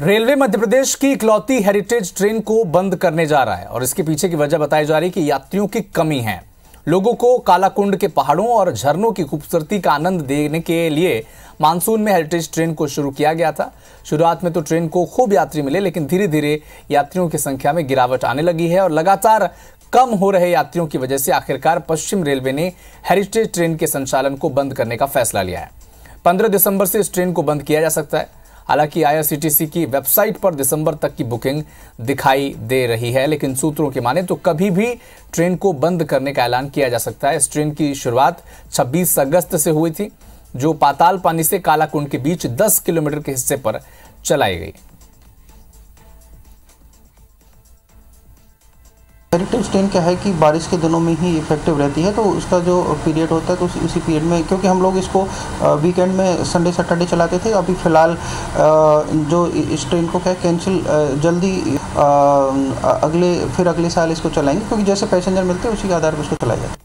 railway मध्य प्रदेश की इकलौती heritage train को बंद करने जा रहा है और इसके पीछे की वजह बताई जा रही है कि यात्रियों की कमी है लोगों को कालाकुंड के पहाड़ों और झरनों की खूबसूरती का आनंद देने के लिए मानसून में हेरिटेज ट्रेन को शुरू किया गया था शुरुआत में तो ट्रेन को खूब यात्री मिले लेकिन धीरे धीरे यात्रियों की संख्या में गिरावट आने लगी है और लगातार कम हो रहे यात्रियों की वजह से आखिरकार पश्चिम रेलवे ने हेरिटेज ट्रेन के संचालन को बंद करने का फैसला लिया है पंद्रह दिसंबर से इस ट्रेन को बंद किया जा सकता है हालांकि आईआरसीटीसी की वेबसाइट पर दिसंबर तक की बुकिंग दिखाई दे रही है लेकिन सूत्रों की माने तो कभी भी ट्रेन को बंद करने का ऐलान किया जा सकता है इस ट्रेन की शुरुआत 26 अगस्त से हुई थी जो पाताल पानी से कालाकुंड के बीच 10 किलोमीटर के हिस्से पर चलाई गई विंटर तो स्टेन क्या है कि बारिश के दिनों में ही इफेक्टिव रहती है तो उसका जो पीरियड होता है तो उस, उसी पीरियड में क्योंकि हम लोग इसको वीकेंड में संडे सैटरडे चलाते थे अभी फ़िलहाल जो इस ट्रेन को क्या कैंसिल जल्दी अगले फिर अगले साल इसको चलाएंगे क्योंकि जैसे पैसेंजर मिलते हैं उसी के आधार पर उसको चलाया जाता है